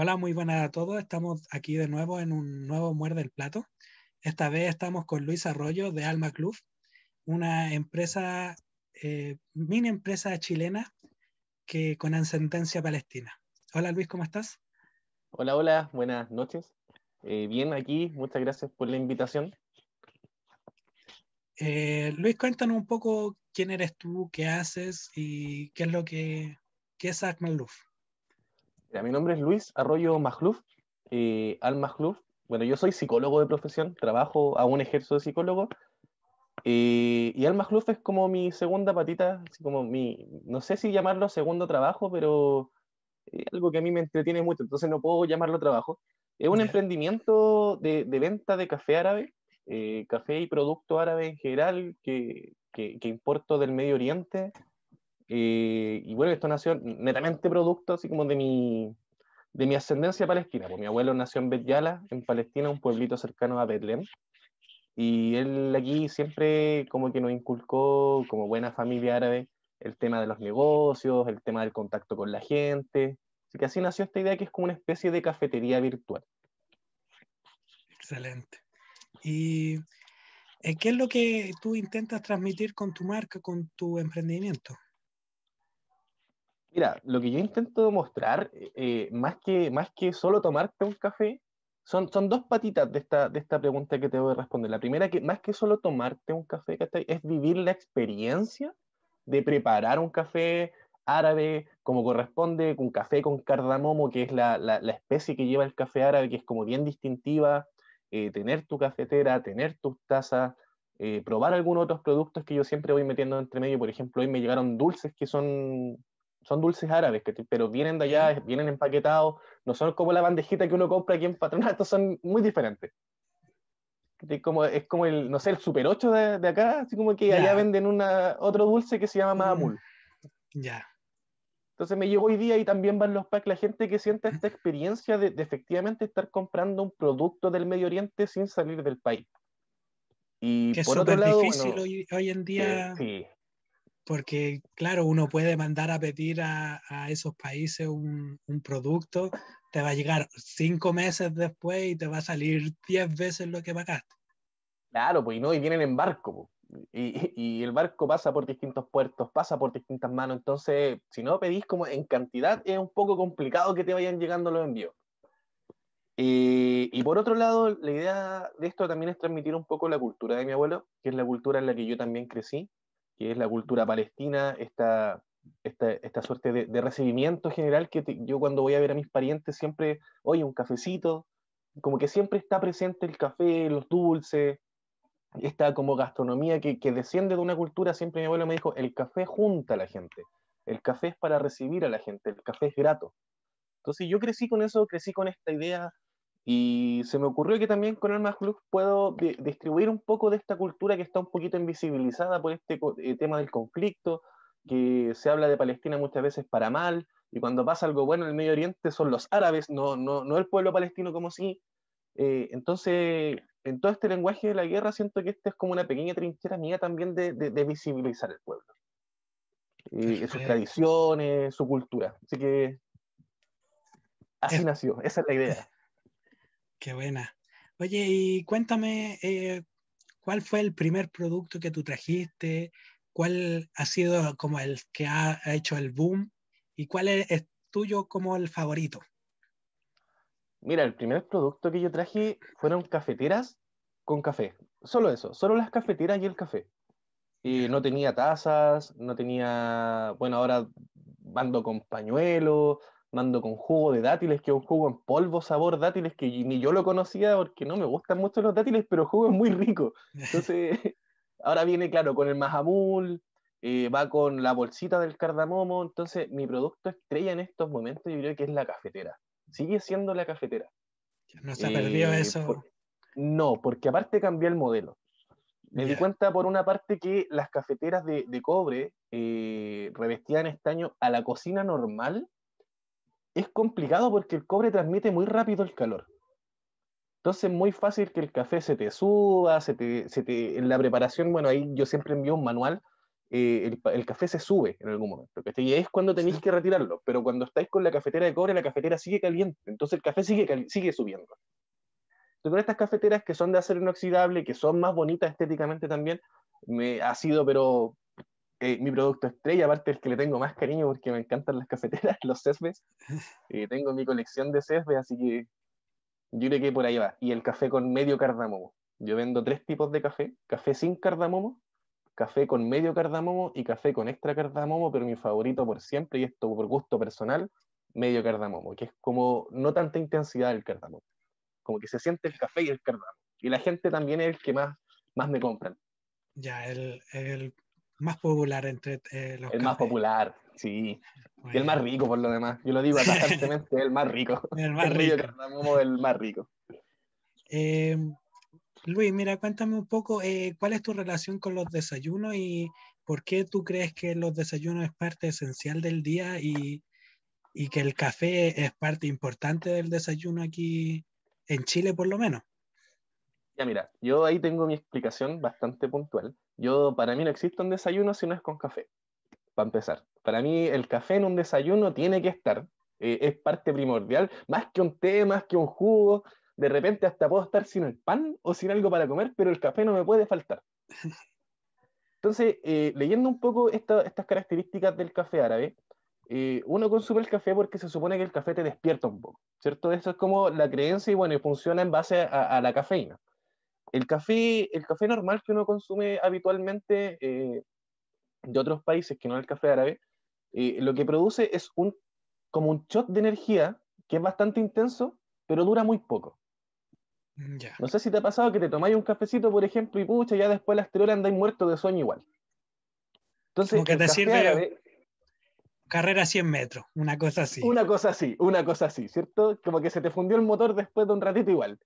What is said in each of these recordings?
Hola, muy buenas a todos. Estamos aquí de nuevo en un nuevo Muerde el Plato. Esta vez estamos con Luis Arroyo de Alma Club, una empresa, eh, mini empresa chilena que con ascendencia palestina. Hola Luis, ¿cómo estás? Hola, hola, buenas noches. Eh, bien aquí, muchas gracias por la invitación. Eh, Luis, cuéntanos un poco quién eres tú, qué haces y qué es lo que qué es Alma Club mi nombre es Luis Arroyo Majluf, eh, Al Majluf. Bueno, yo soy psicólogo de profesión, trabajo, un ejército de psicólogo. Eh, y Al Majluf es como mi segunda patita, así como mi, no sé si llamarlo segundo trabajo, pero es eh, algo que a mí me entretiene mucho, entonces no puedo llamarlo trabajo. Es un emprendimiento de, venta de café árabe, eh, café y producto árabe en general que, que importo del Medio Oriente eh, y bueno, esto nació netamente producto así como de mi, de mi ascendencia palestina. Pues mi abuelo nació en Betyala, en Palestina, un pueblito cercano a Betlem, Y él aquí siempre como que nos inculcó, como buena familia árabe, el tema de los negocios, el tema del contacto con la gente. Así que así nació esta idea que es como una especie de cafetería virtual. Excelente. ¿Y eh, qué es lo que tú intentas transmitir con tu marca, con tu emprendimiento? Mira, lo que yo intento mostrar, eh, eh, más, que, más que solo tomarte un café, son, son dos patitas de esta, de esta pregunta que te voy a responder. La primera, que más que solo tomarte un café, Es vivir la experiencia de preparar un café árabe como corresponde, con café con cardamomo, que es la, especie que lleva el café árabe, que es como bien distintiva, eh, tener tu cafetera, tener tus tazas, probar algunos otros productos que yo siempre voy metiendo entre medio. Por ejemplo, hoy me llegaron dulces que son son dulces árabes, que, pero vienen de allá, vienen empaquetados, no son como la bandejita que uno compra aquí en Patronato, son muy diferentes. Es como, es como el, no sé, el Super 8 de, de acá, así como que allá venden una, otro dulce que se llama Mahamul. Ya. Entonces me llegó hoy día y también van los packs la gente que siente esta experiencia de, efectivamente estar comprando un producto del Medio Oriente sin salir del país. Y que por otro lado, difícil hoy, en día. sí, porque claro, uno puede mandar a pedir a, esos países un, producto, te va a llegar cinco meses después y te va a salir diez veces lo que pagaste. Claro, pues y no, y vienen en barco, y, el barco pasa por distintos puertos, pasa por distintas manos, entonces si no pedís como en cantidad es un poco complicado que te vayan llegando los envíos. y por otro lado, la idea de esto también es transmitir un poco la cultura de mi abuelo, que es la cultura en la que yo también crecí, que es la cultura palestina, esta, esta, suerte de, recibimiento general que yo cuando voy a ver a mis parientes siempre, oye, un cafecito, como que siempre está presente el café, los dulces, esta como gastronomía que, que desciende de una cultura, siempre mi abuelo me dijo, el café junta a la gente, el café es para recibir a la gente, el café es grato. Entonces yo crecí con eso, crecí con esta idea y se me ocurrió que también con el Club puedo distribuir un poco de esta cultura que está un poquito invisibilizada por este eh, tema del conflicto, que se habla de Palestina muchas veces para mal, y cuando pasa algo bueno en el Medio Oriente son los árabes, no, no, no el pueblo palestino como sí. Eh, entonces, en todo este lenguaje de la guerra, siento que esta es como una pequeña trinchera mía también de, visibilizar el pueblo, eh, sus tradiciones, su cultura. Así que así nació, esa es la idea. Qué buena. Oye, y cuéntame, eh, ¿cuál fue el primer producto que tú trajiste? ¿Cuál ha sido como el que ha, hecho el boom? ¿Y cuál es, tuyo como el favorito? Mira, el primer producto que yo traje fueron cafeteras con café. Solo eso, solo las cafeteras y el café. Y no tenía tazas, no tenía, bueno, ahora bando con pañuelos mando con jugo de dátiles, que es un jugo en polvo sabor dátiles, que ni yo lo conocía porque no me gustan mucho los dátiles, pero jugo es muy rico. Entonces, ahora viene, claro, con el majamul, eh, va con la bolsita del cardamomo, entonces mi producto estrella en estos momentos yo creo que es la cafetera. Sigue siendo la cafetera. No se ha perdido eh, eso. no, porque aparte cambié el modelo. Me di cuenta por una parte que las cafeteras de, cobre eh, revestían estaño a la cocina normal, es complicado porque el cobre transmite muy rápido el calor. Entonces es muy fácil que el café se te suba, se te, en la preparación, bueno, ahí yo siempre envío un manual, eh, el, café se sube en algún momento, Y es cuando tenéis que retirarlo, pero cuando estáis con la cafetera de cobre, la cafetera sigue caliente, entonces el café sigue, sigue subiendo. Entonces con estas cafeteras que son de acero inoxidable, que son más bonitas estéticamente también, me ha sido pero eh, mi producto estrella, aparte el que le tengo más cariño porque me encantan las cafeteras, los sesbes. Eh, tengo mi colección de sesbes, así que yo creo que por ahí va. Y el café con medio cardamomo. Yo vendo tres tipos de café: café sin cardamomo, café con medio cardamomo y café con extra cardamomo, pero mi favorito por siempre, y esto por gusto personal, medio cardamomo, que es como no tanta intensidad del cardamomo. Como que se siente el café y el cardamomo. Y la gente también es el que más, más me compran. Ya, el, el más popular entre eh, los El más popular, sí. Y el más rico, por lo demás. Yo lo digo atajantemente, el más rico. El más rico. el más rico. Em, Luis, mira, cuéntame un poco eh, cuál es tu relación con los desayunos y por qué tú crees que los desayunos es parte esencial del día y, y que el café es parte importante del desayuno aquí en Chile, por lo menos. Ya, mira, yo ahí tengo mi explicación bastante puntual. Yo, para mí no existe un desayuno si no es con café, para empezar. Para mí el café en un desayuno tiene que estar, eh, es parte primordial, más que un té, más que un jugo. De repente hasta puedo estar sin el pan o sin algo para comer, pero el café no me puede faltar. Entonces, eh, leyendo un poco estas características del café árabe, eh, uno consume el café porque se supone que el café te despierta un poco, ¿cierto? Eso es como la creencia y bueno, funciona en base a la cafeína. El café, el café normal que uno consume habitualmente eh, de otros países que no es el café árabe, eh, lo que produce es un, como un shot de energía que es bastante intenso, pero dura muy poco. Mm, no sé si te ha pasado que te tomáis un cafecito, por ejemplo, y pucha, ya después la las andáis muerto de sueño igual. Entonces, como que te sirve carrera 100 metros, una cosa así. Una cosa así, una cosa así, ¿cierto? Como que se te fundió el motor después de un ratito igual.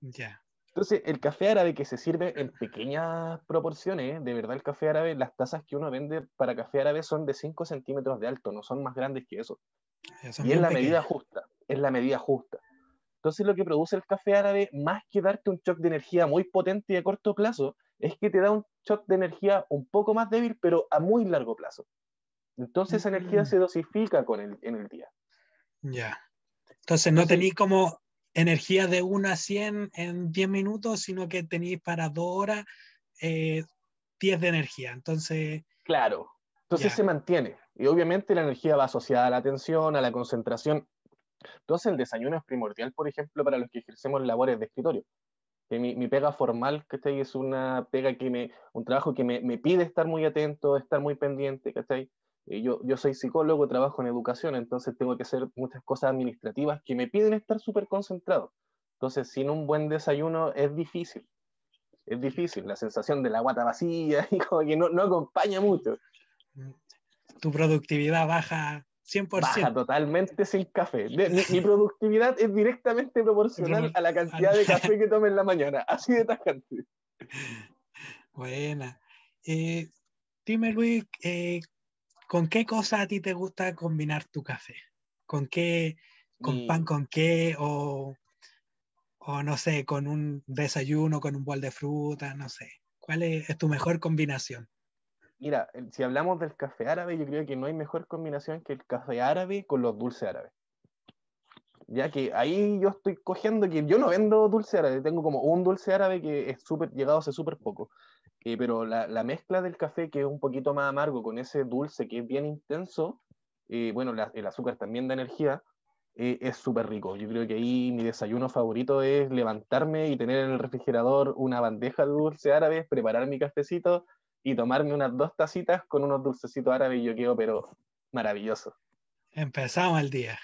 Ya. Entonces, el café árabe que se sirve en pequeñas proporciones, ¿eh? de verdad el café árabe, las tazas que uno vende para café árabe son de 5 centímetros de alto, no son más grandes que eso. Eh, y es la medida justa, es la medida justa. Entonces lo que produce el café árabe, más que darte un shock de energía muy potente y a corto plazo, es que te da un shock de energía un poco más débil, pero a muy largo plazo. Entonces esa energía mm. se dosifica con el, en el día. Ya. Entonces no tenéis como energía de 1 a 100 en 10 minutos, sino que tenéis para 2 horas eh, 10 de energía. Entonces. Claro. Entonces se mantiene. Y obviamente la energía va asociada a la atención, a la concentración. Entonces el desayuno es primordial, por ejemplo, para los que ejercemos labores de escritorio. mi, mi, pega formal, ¿cachai? Es una pega que me, un trabajo que me, me, pide estar muy atento, estar muy pendiente, ¿cachai? Eh, yo, yo soy psicólogo, trabajo en educación, entonces tengo que hacer muchas cosas administrativas que me piden estar súper concentrado. Entonces, sin un buen desayuno es difícil. Es difícil, la sensación de la guata vacía y que no, no acompaña mucho. Tu productividad baja 100%. Baja totalmente sin café. mi, productividad es directamente proporcional a la cantidad de café que tome en la mañana. Así de tajante. Buena. Eh, dime, Luis, eh, ¿Con qué cosa a ti te gusta combinar tu café? ¿Con qué? ¿Con pan mm. con qué? O, no sé, con un desayuno, con un bol de fruta, no sé. ¿Cuál es tu mejor combinación? Mira, si hablamos del café árabe, yo creo que no hay mejor combinación que el café árabe con los dulces árabes ya que ahí yo estoy cogiendo que yo no vendo dulce árabe, tengo como un dulce árabe que es súper llegado hace súper poco. Eh, pero la, la, mezcla del café que es un poquito más amargo con ese dulce que es bien intenso, eh, bueno, el azúcar también da energía, eh, es súper rico. Yo creo que ahí mi desayuno favorito es levantarme y tener en el refrigerador una bandeja de dulce árabe, preparar mi cafecito y tomarme unas dos tacitas con unos dulcecitos árabes y yo quedo, pero maravilloso. Empezamos el día.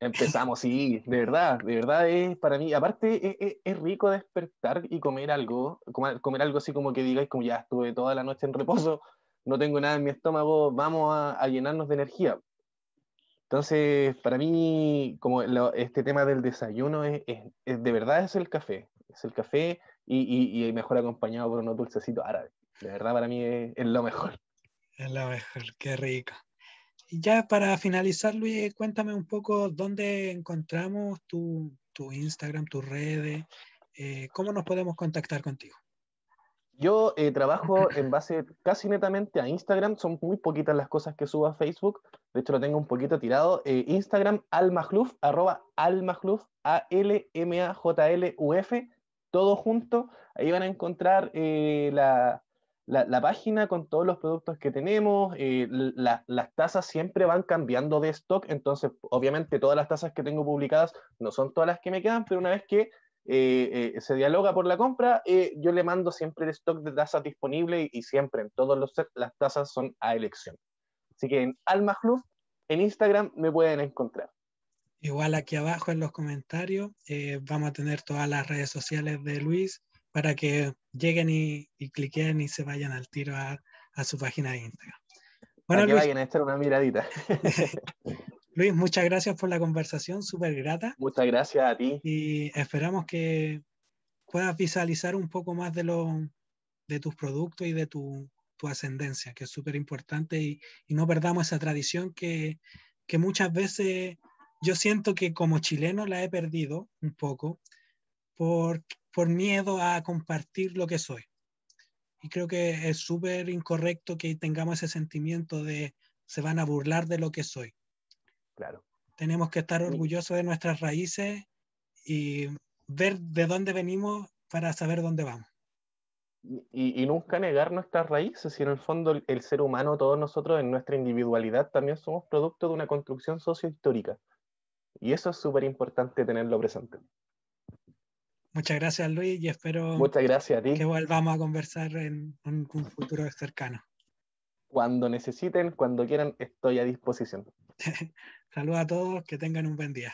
Empezamos, sí, de verdad, de verdad es para mí, aparte e, e, es, rico despertar y comer algo, comer, algo así como que digáis, como ya estuve toda la noche en reposo, no tengo nada en mi estómago, vamos a, llenarnos de energía. Entonces, para mí, como este tema del desayuno, es, de verdad es el café, es el café y, y, y mejor acompañado por unos dulcecitos árabes. De verdad para mí es, lo mejor. Es lo mejor, qué rico ya para finalizar, Luis, cuéntame un poco dónde encontramos tu, Instagram, tus redes, eh, cómo nos podemos contactar contigo. Yo eh, trabajo en base casi netamente a Instagram, son muy poquitas las cosas que subo a Facebook, de hecho lo tengo un poquito tirado. Eh, Instagram, almajluf, arroba almajluf, A-L-M-A-J-L-U-F, todo junto. Ahí van a encontrar la, la, página con todos los productos que tenemos, eh, las tasas siempre van cambiando de stock, entonces obviamente todas las tasas que tengo publicadas no son todas las que me quedan, pero una vez que eh, eh, se dialoga por la compra, yo le mando siempre el stock de tasas disponible y, siempre en todos los sets las tasas son a elección. Así que en Alma Club, en Instagram me pueden encontrar. Igual aquí abajo en los comentarios vamos a tener todas las redes sociales de Luis, para que lleguen y, cliquen y se vayan al tiro a, su página de Instagram. Bueno, para que Luis, vayan a echar una miradita. Luis, muchas gracias por la conversación, súper grata. Muchas gracias a ti. Y esperamos que puedas visualizar un poco más de, lo, de tus productos y de tu, ascendencia, que es súper importante y, y, no perdamos esa tradición que, que, muchas veces yo siento que como chileno la he perdido un poco por por miedo a compartir lo que soy. Y creo que es súper incorrecto que tengamos ese sentimiento de se van a burlar de lo que soy. Claro. Tenemos que estar orgullosos de nuestras raíces y ver de dónde venimos para saber dónde vamos. Y, nunca negar nuestras raíces, si en el fondo el, ser humano, todos nosotros en nuestra individualidad también somos producto de una construcción sociohistórica. Y eso es súper importante tenerlo presente. Muchas gracias, Luis, y espero Muchas gracias a que volvamos a conversar en un futuro cercano. Cuando necesiten, cuando quieran, estoy a disposición. Saludos a todos, que tengan un buen día.